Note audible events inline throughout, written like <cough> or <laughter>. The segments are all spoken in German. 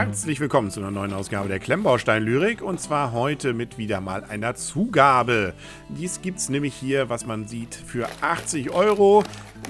Herzlich willkommen zu einer neuen Ausgabe der Klemmbaustein-Lyrik und zwar heute mit wieder mal einer Zugabe. Dies gibt es nämlich hier, was man sieht, für 80 Euro.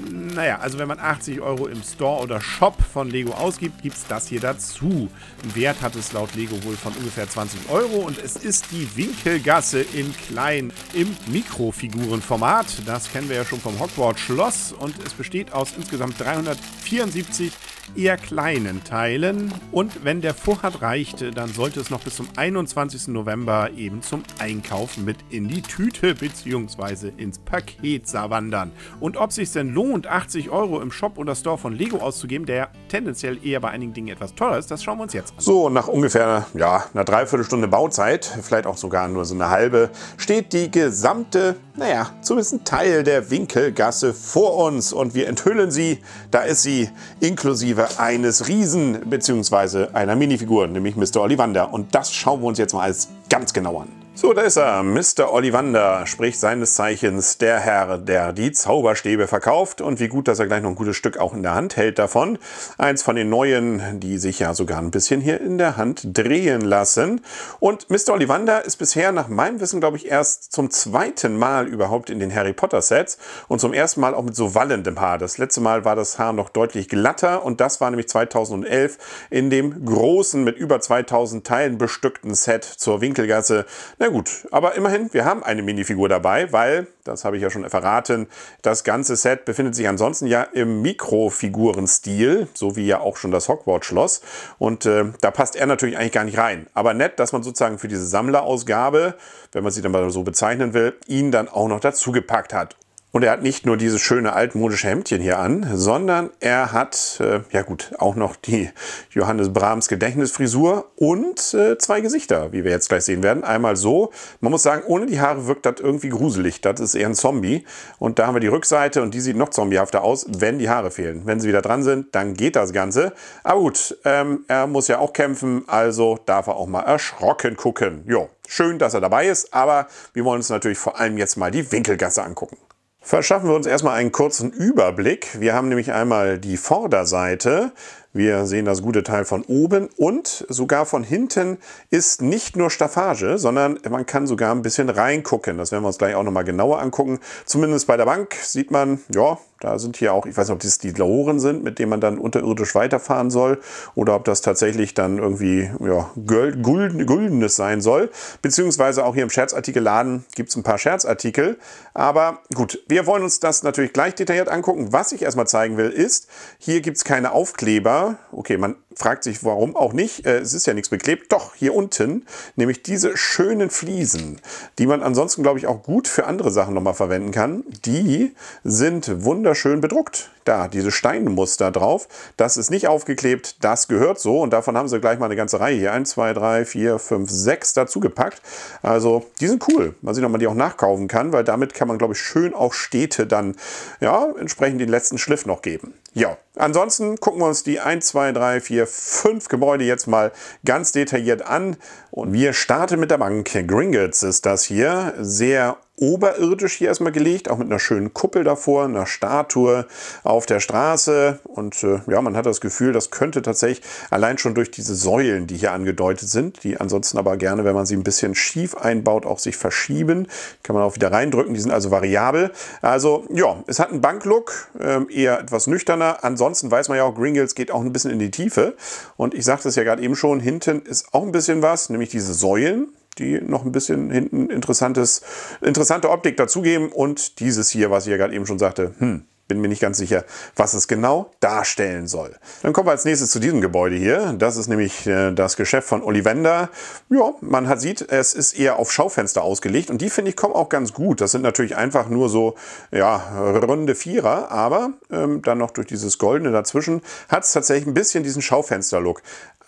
Naja, also wenn man 80 Euro im Store oder Shop von Lego ausgibt, gibt es das hier dazu. Wert hat es laut Lego wohl von ungefähr 20 Euro und es ist die Winkelgasse in klein im Mikrofigurenformat. Das kennen wir ja schon vom Hogwarts Schloss und es besteht aus insgesamt 374 eher kleinen Teilen. Und wenn der Vorrat reichte, dann sollte es noch bis zum 21. November eben zum Einkauf mit in die Tüte bzw. ins Paket wandern. Und ob es sich denn lohnt, 80 Euro im Shop oder Store von Lego auszugeben, der tendenziell eher bei einigen Dingen etwas teurer ist, das schauen wir uns jetzt an. So, nach ungefähr ja, einer Dreiviertelstunde Bauzeit, vielleicht auch sogar nur so eine halbe, steht die gesamte, naja, zumindest ein Teil der Winkelgasse vor uns. Und wir enthüllen sie, da ist sie inklusive inklusive eines Riesen bzw. einer Minifigur, nämlich Mr. Ollivander. Und das schauen wir uns jetzt mal als ganz genau an. So, da ist er. Mr. Ollivander, sprich seines Zeichens der Herr, der die Zauberstäbe verkauft. Und wie gut, dass er gleich noch ein gutes Stück auch in der Hand hält davon. Eins von den neuen, die sich ja sogar ein bisschen hier in der Hand drehen lassen. Und Mr. Ollivander ist bisher nach meinem Wissen, glaube ich, erst zum zweiten Mal überhaupt in den Harry Potter Sets und zum ersten Mal auch mit so wallendem Haar. Das letzte Mal war das Haar noch deutlich glatter und das war nämlich 2011 in dem großen, mit über 2000 Teilen bestückten Set zur Winkelgasse. Na gut, aber immerhin, wir haben eine Minifigur dabei, weil, das habe ich ja schon verraten, das ganze Set befindet sich ansonsten ja im Mikrofigurenstil, so wie ja auch schon das Hogwarts-Schloss. Und äh, da passt er natürlich eigentlich gar nicht rein. Aber nett, dass man sozusagen für diese Sammlerausgabe, wenn man sie dann mal so bezeichnen will, ihn dann auch noch dazu gepackt hat. Und er hat nicht nur dieses schöne altmodische Hemdchen hier an, sondern er hat, äh, ja gut, auch noch die Johannes Brahms Gedächtnisfrisur und äh, zwei Gesichter, wie wir jetzt gleich sehen werden. Einmal so, man muss sagen, ohne die Haare wirkt das irgendwie gruselig. Das ist eher ein Zombie. Und da haben wir die Rückseite und die sieht noch zombiehafter aus, wenn die Haare fehlen. Wenn sie wieder dran sind, dann geht das Ganze. Aber gut, ähm, er muss ja auch kämpfen, also darf er auch mal erschrocken gucken. Jo, schön, dass er dabei ist, aber wir wollen uns natürlich vor allem jetzt mal die Winkelgasse angucken. Verschaffen wir uns erstmal einen kurzen Überblick. Wir haben nämlich einmal die Vorderseite. Wir sehen das gute Teil von oben und sogar von hinten ist nicht nur Staffage, sondern man kann sogar ein bisschen reingucken. Das werden wir uns gleich auch nochmal genauer angucken. Zumindest bei der Bank sieht man, ja, da sind hier auch, ich weiß nicht, ob das die Loren sind, mit denen man dann unterirdisch weiterfahren soll oder ob das tatsächlich dann irgendwie ja, Gulden, Guldenes sein soll. Beziehungsweise auch hier im Scherzartikelladen gibt es ein paar Scherzartikel. Aber gut, wir wollen uns das natürlich gleich detailliert angucken. Was ich erstmal zeigen will, ist, hier gibt es keine Aufkleber. Okay, man fragt sich, warum auch nicht. Äh, es ist ja nichts beklebt. Doch, hier unten, nämlich diese schönen Fliesen, die man ansonsten, glaube ich, auch gut für andere Sachen nochmal verwenden kann. Die sind wunderschön bedruckt. Da, diese Steinmuster drauf. Das ist nicht aufgeklebt, das gehört so. Und davon haben sie gleich mal eine ganze Reihe hier. 1, 2, 3, 4, 5, 6 dazu gepackt. Also, die sind cool. Mal sehen, ob man die auch nachkaufen kann, weil damit kann man, glaube ich, schön auch Städte dann, ja, entsprechend den letzten Schliff noch geben. Ja, ansonsten gucken wir uns die 1, 2, 3, 4, 5 Gebäude jetzt mal ganz detailliert an. Und wir starten mit der Bank. Gringotts ist das hier. Sehr oberirdisch hier erstmal gelegt, auch mit einer schönen Kuppel davor, einer Statue auf der Straße. Und äh, ja, man hat das Gefühl, das könnte tatsächlich allein schon durch diese Säulen, die hier angedeutet sind, die ansonsten aber gerne, wenn man sie ein bisschen schief einbaut, auch sich verschieben. Kann man auch wieder reindrücken, die sind also variabel. Also ja, es hat einen Banklook, äh, eher etwas nüchterner. Ansonsten weiß man ja auch, Gringles geht auch ein bisschen in die Tiefe. Und ich sagte es ja gerade eben schon, hinten ist auch ein bisschen was, nämlich diese Säulen die noch ein bisschen hinten interessantes, interessante Optik dazugeben. Und dieses hier, was ich ja gerade eben schon sagte, hm, bin mir nicht ganz sicher, was es genau darstellen soll. Dann kommen wir als nächstes zu diesem Gebäude hier. Das ist nämlich äh, das Geschäft von Olivender. Ja, man hat, sieht, es ist eher auf Schaufenster ausgelegt und die, finde ich, kommen auch ganz gut. Das sind natürlich einfach nur so, ja, runde Vierer, aber ähm, dann noch durch dieses Goldene dazwischen hat es tatsächlich ein bisschen diesen Schaufenster-Look.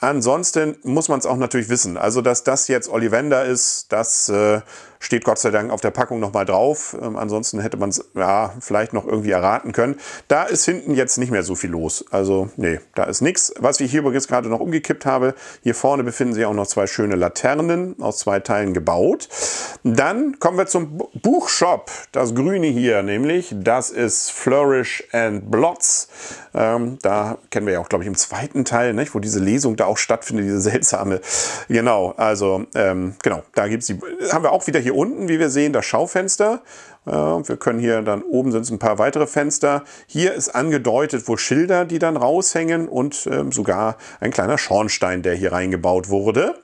Ansonsten muss man es auch natürlich wissen. Also, dass das jetzt Ollivander ist, das äh, Steht Gott sei Dank auf der Packung nochmal drauf. Ähm, ansonsten hätte man es ja, vielleicht noch irgendwie erraten können. Da ist hinten jetzt nicht mehr so viel los. Also, nee, da ist nichts. Was ich hier übrigens gerade noch umgekippt habe, hier vorne befinden sich auch noch zwei schöne Laternen aus zwei Teilen gebaut. Dann kommen wir zum Buchshop. Das Grüne hier nämlich, das ist Flourish and Blots. Ähm, da kennen wir ja auch, glaube ich, im zweiten Teil, nicht, wo diese Lesung da auch stattfindet, diese seltsame. Genau, also ähm, genau, da gibt es die, haben wir auch wieder hier hier unten, wie wir sehen, das Schaufenster. Äh, wir können hier dann oben sind es ein paar weitere Fenster. Hier ist angedeutet, wo Schilder, die dann raushängen und ähm, sogar ein kleiner Schornstein, der hier reingebaut wurde.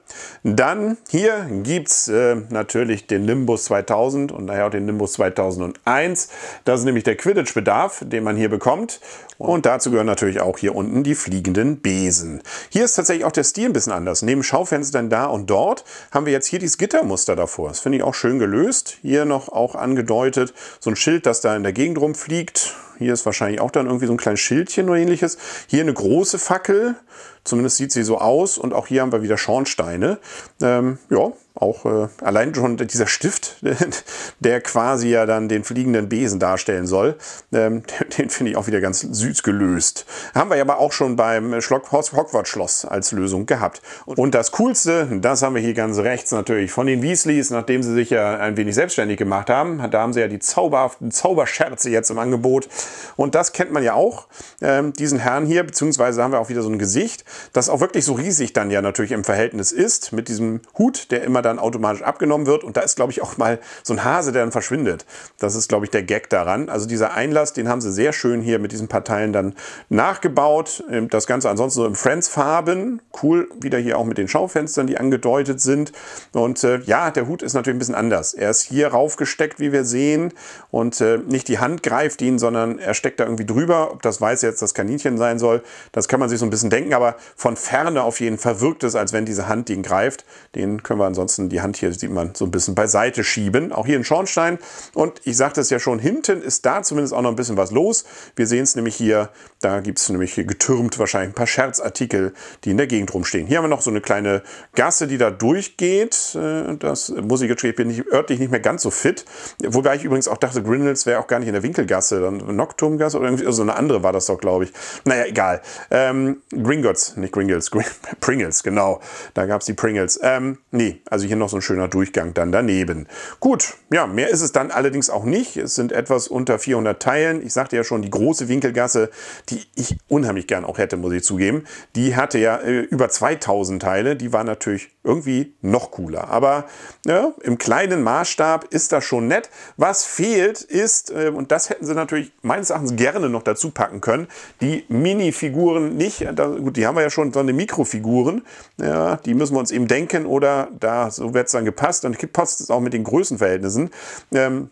Dann hier gibt es äh, natürlich den Nimbus 2000 und daher auch den Nimbus 2001. Das ist nämlich der Quidditch-Bedarf, den man hier bekommt. Und dazu gehören natürlich auch hier unten die fliegenden Besen. Hier ist tatsächlich auch der Stil ein bisschen anders. Neben Schaufenstern da und dort haben wir jetzt hier dieses Gittermuster davor. Das finde ich auch schön gelöst. Hier noch auch angedeutet so ein Schild, das da in der Gegend rumfliegt hier ist wahrscheinlich auch dann irgendwie so ein kleines Schildchen oder ähnliches. Hier eine große Fackel. Zumindest sieht sie so aus. Und auch hier haben wir wieder Schornsteine. Ähm, ja, auch äh, allein schon dieser Stift, <laughs> der quasi ja dann den fliegenden Besen darstellen soll, ähm, den, <laughs> den finde ich auch wieder ganz süß gelöst. Haben wir ja aber auch schon beim Schlock Hogwarts-Schloss als Lösung gehabt. Und das Coolste, das haben wir hier ganz rechts natürlich von den Weasleys, nachdem sie sich ja ein wenig selbstständig gemacht haben. Da haben sie ja die zauberhaften Zauberscherze jetzt im Angebot. Und das kennt man ja auch, ähm, diesen Herrn hier, beziehungsweise haben wir auch wieder so ein Gesicht, das auch wirklich so riesig dann ja natürlich im Verhältnis ist, mit diesem Hut, der immer da dann automatisch abgenommen wird. Und da ist, glaube ich, auch mal so ein Hase, der dann verschwindet. Das ist, glaube ich, der Gag daran. Also dieser Einlass, den haben sie sehr schön hier mit diesen Parteien dann nachgebaut. Ähm, das Ganze ansonsten so im Friends-Farben. Cool, wieder hier auch mit den Schaufenstern, die angedeutet sind. Und äh, ja, der Hut ist natürlich ein bisschen anders. Er ist hier raufgesteckt, wie wir sehen. Und äh, nicht die Hand greift ihn, sondern er steckt da irgendwie drüber. Ob das weiß jetzt das Kaninchen sein soll, das kann man sich so ein bisschen denken. Aber von ferne auf jeden Fall wirkt es, als wenn diese Hand ihn greift. Den können wir ansonsten lassen. Die Hand hier sieht man so ein bisschen beiseite schieben. Auch hier ein Schornstein. Und ich sagte es ja schon, hinten ist da zumindest auch noch ein bisschen was los. Wir sehen es nämlich hier. Da gibt es nämlich getürmt wahrscheinlich ein paar Scherzartikel, die in der Gegend rumstehen. Hier haben wir noch so eine kleine Gasse, die da durchgeht. Äh, das muss ich jetzt gestehen, bin ich örtlich nicht mehr ganz so fit. Wobei ich übrigens auch dachte, Grindels wäre auch gar nicht in der Winkelgasse, dann Nocturmgasse oder irgendwie so also eine andere war das doch, glaube ich. Naja, egal. Ähm, Gringotts, nicht Gringles, Gr <laughs> Pringles, genau. Da gab es die Pringles. Ähm, nee, also hier noch so ein schöner Durchgang dann daneben. Gut, ja, mehr ist es dann allerdings auch nicht. Es sind etwas unter 400 Teilen. Ich sagte ja schon, die große Winkelgasse, die ich unheimlich gern auch hätte, muss ich zugeben, die hatte ja äh, über 2000 Teile. Die war natürlich irgendwie noch cooler. Aber ja, im kleinen Maßstab ist das schon nett. Was fehlt ist, äh, und das hätten sie natürlich meines Erachtens gerne noch dazu packen können, die Minifiguren nicht. Da, gut, die haben wir ja schon, sondern Mikrofiguren. Ja, die müssen wir uns eben denken oder da so wird es dann gepasst und passt es auch mit den Größenverhältnissen. Ähm,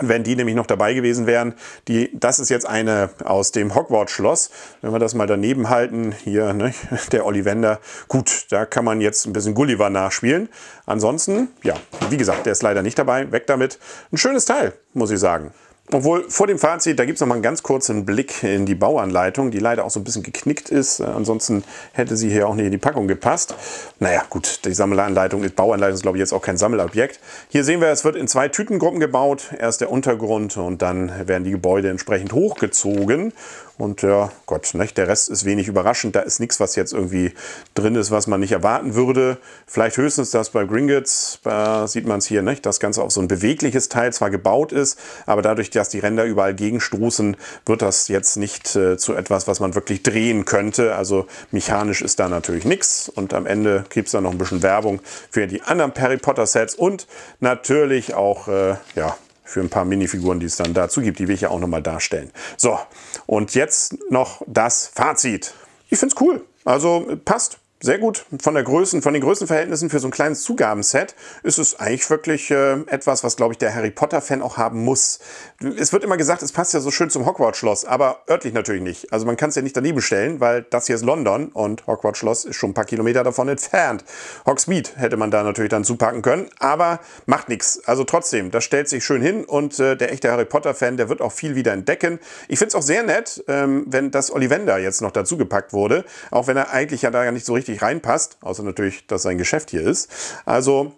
wenn die nämlich noch dabei gewesen wären, die, das ist jetzt eine aus dem Hogwarts-Schloss. Wenn wir das mal daneben halten, hier ne, <laughs> der Ollivander. Gut, da kann man jetzt ein bisschen Gulliver nachspielen. Ansonsten, ja, wie gesagt, der ist leider nicht dabei. Weg damit. Ein schönes Teil, muss ich sagen. Obwohl vor dem Fazit, da gibt es noch mal einen ganz kurzen Blick in die Bauanleitung, die leider auch so ein bisschen geknickt ist. Äh, ansonsten hätte sie hier auch nicht in die Packung gepasst. Naja, gut, die Sammelanleitung ist Bauanleitung, ist glaube ich jetzt auch kein Sammelobjekt. Hier sehen wir, es wird in zwei Tütengruppen gebaut. Erst der Untergrund und dann werden die Gebäude entsprechend hochgezogen. Und ja, Gott, ne, der Rest ist wenig überraschend. Da ist nichts, was jetzt irgendwie drin ist, was man nicht erwarten würde. Vielleicht höchstens, dass bei Gringotts, äh, sieht man es hier, ne, das Ganze auf so ein bewegliches Teil zwar gebaut ist, aber dadurch, dass die Ränder überall gegenstoßen, wird das jetzt nicht äh, zu etwas, was man wirklich drehen könnte. Also mechanisch ist da natürlich nichts. Und am Ende gibt es dann noch ein bisschen Werbung für die anderen Harry Potter Sets und natürlich auch, äh, ja, für ein paar Minifiguren, die es dann dazu gibt, die will ich ja auch nochmal darstellen. So, und jetzt noch das Fazit. Ich finde es cool. Also äh, passt sehr gut. Von, der Größen, von den Größenverhältnissen für so ein kleines Zugabenset ist es eigentlich wirklich äh, etwas, was, glaube ich, der Harry Potter-Fan auch haben muss. Es wird immer gesagt, es passt ja so schön zum Hogwarts-Schloss, aber örtlich natürlich nicht. Also man kann es ja nicht daneben stellen, weil das hier ist London und Hogwarts-Schloss ist schon ein paar Kilometer davon entfernt. Hogsmeade hätte man da natürlich dann zupacken können, aber macht nichts. Also trotzdem, das stellt sich schön hin und äh, der echte Harry Potter-Fan, der wird auch viel wieder entdecken. Ich finde es auch sehr nett, ähm, wenn das Ollivander jetzt noch dazu gepackt wurde, auch wenn er eigentlich ja da gar nicht so richtig richtig reinpasst, außer natürlich, dass sein Geschäft hier ist. Also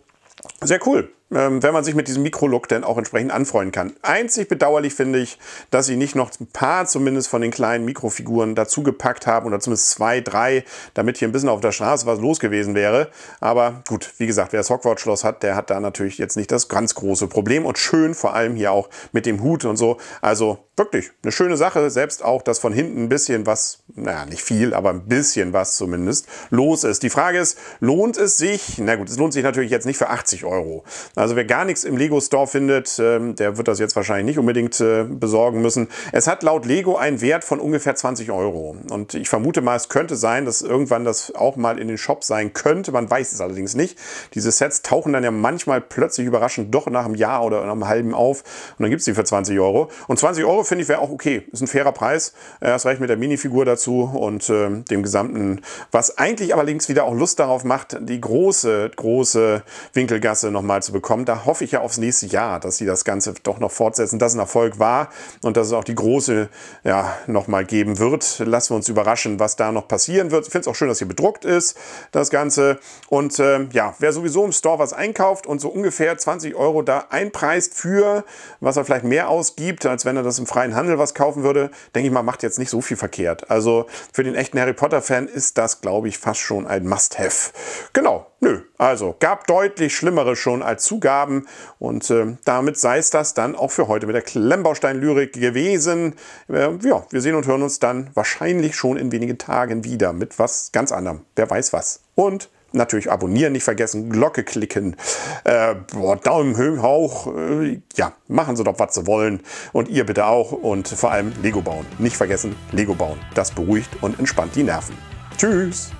sehr cool. Ähm, wenn man sich mit diesem Mikrolook dann auch entsprechend anfreuen kann. Einzig bedauerlich finde ich, dass sie nicht noch ein paar zumindest von den kleinen Mikrofiguren dazu gepackt haben oder zumindest zwei, drei, damit hier ein bisschen auf der Straße was los gewesen wäre. Aber gut, wie gesagt, wer das Hogwarts-Schloss hat, der hat da natürlich jetzt nicht das ganz große Problem und schön vor allem hier auch mit dem Hut und so. Also wirklich eine schöne Sache, selbst auch, dass von hinten ein bisschen was, naja, nicht viel, aber ein bisschen was zumindest los ist. Die Frage ist, lohnt es sich? Na gut, es lohnt sich natürlich jetzt nicht für 80 Euro. Also wer gar nichts im Lego Store findet, ähm, der wird das jetzt wahrscheinlich nicht unbedingt äh, besorgen müssen. Es hat laut Lego einen Wert von ungefähr 20 Euro. Und ich vermute mal, es könnte sein, dass irgendwann das auch mal in den Shop sein könnte. Man weiß es allerdings nicht. Diese Sets tauchen dann ja manchmal plötzlich überraschend doch nach einem Jahr oder nach einem halben auf. Und dann gibt es die für 20 Euro. Und 20 Euro finde ich wäre auch okay. Ist ein fairer Preis. Das äh, reicht mit der Minifigur dazu und äh, dem gesamten, was eigentlich allerdings wieder auch Lust darauf macht, die große, große Winkelgasse nochmal zu bekommen bekommen. Da hoffe ich ja aufs nächste Jahr, dass sie das Ganze doch noch fortsetzen, dass ein Erfolg war und dass es auch die große ja, nochmal geben wird. Lassen wir uns überraschen, was da noch passieren wird. Ich finde es auch schön, dass hier bedruckt ist, das Ganze. Und äh, ja, wer sowieso im Store was einkauft und so ungefähr 20 Euro da einpreist für, was er vielleicht mehr ausgibt, als wenn er das im freien Handel was kaufen würde, denke ich mal, macht jetzt nicht so viel verkehrt. Also für den echten Harry Potter-Fan ist das, glaube ich, fast schon ein Must-Have. Genau, nö. Also gab deutlich Schlimmere schon als Zugang Zugaben. Und äh, damit sei es das dann auch für heute mit der Klemmbaustein-Lyrik gewesen. Äh, ja, wir sehen und hören uns dann wahrscheinlich schon in wenigen Tagen wieder mit was ganz anderem. Wer weiß was. Und natürlich abonnieren nicht vergessen, Glocke klicken, äh, boah, Daumen hoch, äh, ja, machen Sie doch, was Sie wollen und ihr bitte auch und vor allem Lego bauen. Nicht vergessen, Lego bauen, das beruhigt und entspannt die Nerven. Tschüss!